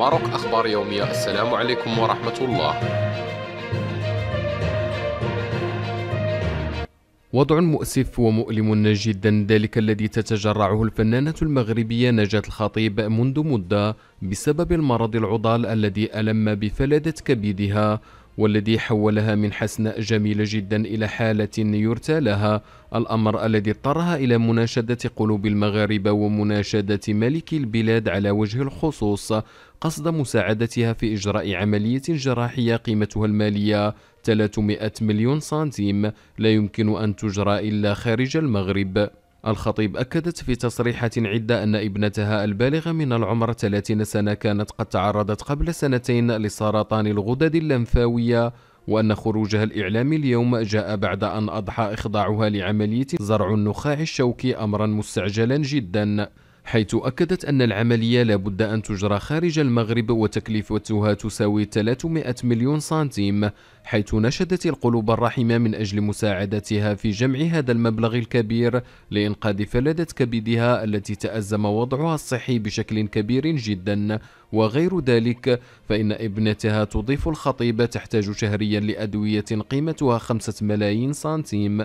ماروك أخبار يومية السلام عليكم ورحمة الله وضع مؤسف ومؤلم جدا ذلك الذي تتجرعه الفنانة المغربية نجاة الخطيب منذ مدة بسبب المرض العضال الذي ألم بفلذة كبدها والذي حولها من حسناء جميلة جدا إلى حالة يرثى لها الأمر الذي اضطرها إلى مناشدة قلوب المغاربة ومناشدة ملك البلاد على وجه الخصوص قصد مساعدتها في إجراء عملية جراحية قيمتها المالية 300 مليون سنتيم لا يمكن أن تجرى إلا خارج المغرب الخطيب أكدت في تصريحات عدة أن ابنتها البالغة من العمر 30 سنة كانت قد تعرضت قبل سنتين لسرطان الغدد اللمفاوية وأن خروجها الإعلامي اليوم جاء بعد أن أضحى إخضاعها لعملية زرع النخاع الشوكي أمرا مستعجلا جدا حيث أكدت أن العملية لابد أن تجرى خارج المغرب وتكلفتها تساوي 300 مليون سنتيم حيث نشدت القلوب الرحمة من أجل مساعدتها في جمع هذا المبلغ الكبير لإنقاذ فلذة كبدها التي تأزم وضعها الصحي بشكل كبير جدا وغير ذلك فإن ابنتها تضيف الخطيبة تحتاج شهريا لأدوية قيمتها 5 ملايين سنتيم